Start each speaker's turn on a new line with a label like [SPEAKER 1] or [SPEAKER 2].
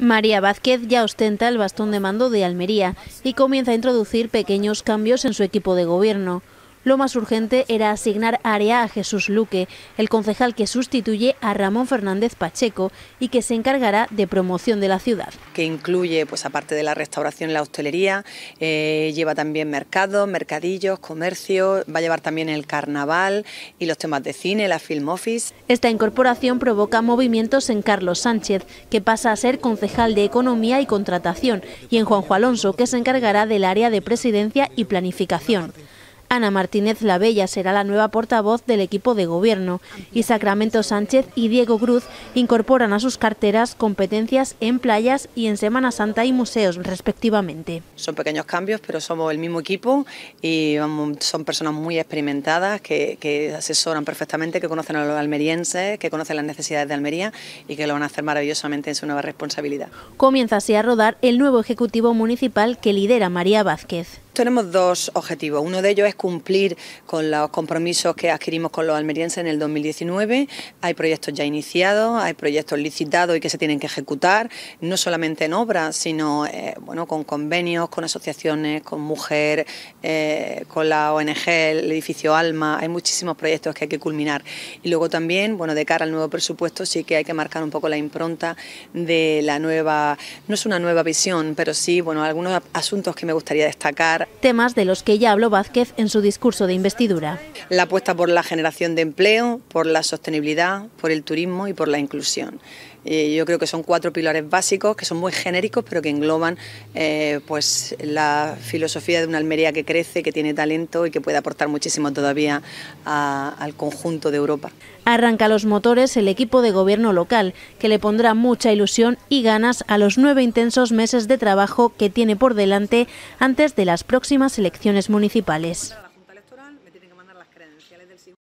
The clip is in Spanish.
[SPEAKER 1] María Vázquez ya ostenta el bastón de mando de Almería y comienza a introducir pequeños cambios en su equipo de gobierno. Lo más urgente era asignar área a Jesús Luque, el concejal que sustituye a Ramón Fernández Pacheco y que se encargará de promoción de la ciudad.
[SPEAKER 2] Que incluye, pues aparte de la restauración, la hostelería, eh, lleva también mercados, mercadillos, comercio, va a llevar también el carnaval y
[SPEAKER 1] los temas de cine, la film office. Esta incorporación provoca movimientos en Carlos Sánchez, que pasa a ser concejal de Economía y Contratación, y en Juanjo Alonso, que se encargará del área de Presidencia y Planificación. Ana Martínez La Bella será la nueva portavoz del equipo de gobierno y Sacramento Sánchez y Diego Cruz incorporan a sus carteras competencias en playas y en Semana Santa y museos respectivamente.
[SPEAKER 2] Son pequeños cambios, pero somos el mismo equipo y son personas muy experimentadas que, que asesoran perfectamente, que conocen a los almerienses, que conocen las necesidades de Almería y que lo van a hacer maravillosamente en su nueva responsabilidad.
[SPEAKER 1] Comienza así a rodar el nuevo Ejecutivo Municipal que lidera María Vázquez.
[SPEAKER 2] Tenemos dos objetivos. Uno de ellos es cumplir con los compromisos que adquirimos con los almerienses en el 2019. Hay proyectos ya iniciados, hay proyectos licitados y que se tienen que ejecutar, no solamente en obras, sino eh, bueno, con convenios, con asociaciones, con mujer, eh, con la ONG, el edificio Alma. Hay muchísimos proyectos que hay que culminar. Y luego también, bueno, de cara al nuevo presupuesto sí que hay que marcar un poco la impronta de la nueva, no es una nueva visión, pero sí, bueno, algunos asuntos que me gustaría destacar
[SPEAKER 1] Temas de los que ya habló Vázquez en su discurso de investidura.
[SPEAKER 2] La apuesta por la generación de empleo, por la sostenibilidad, por el turismo y por la inclusión. Eh, yo creo que son cuatro pilares básicos que son muy genéricos, pero que engloban eh, pues, la filosofía de una Almería que crece, que tiene talento y que puede aportar muchísimo todavía al conjunto de Europa.
[SPEAKER 1] Arranca los motores el equipo de gobierno local, que le pondrá mucha ilusión y ganas a los nueve intensos meses de trabajo que tiene por delante antes de las próximas elecciones municipales.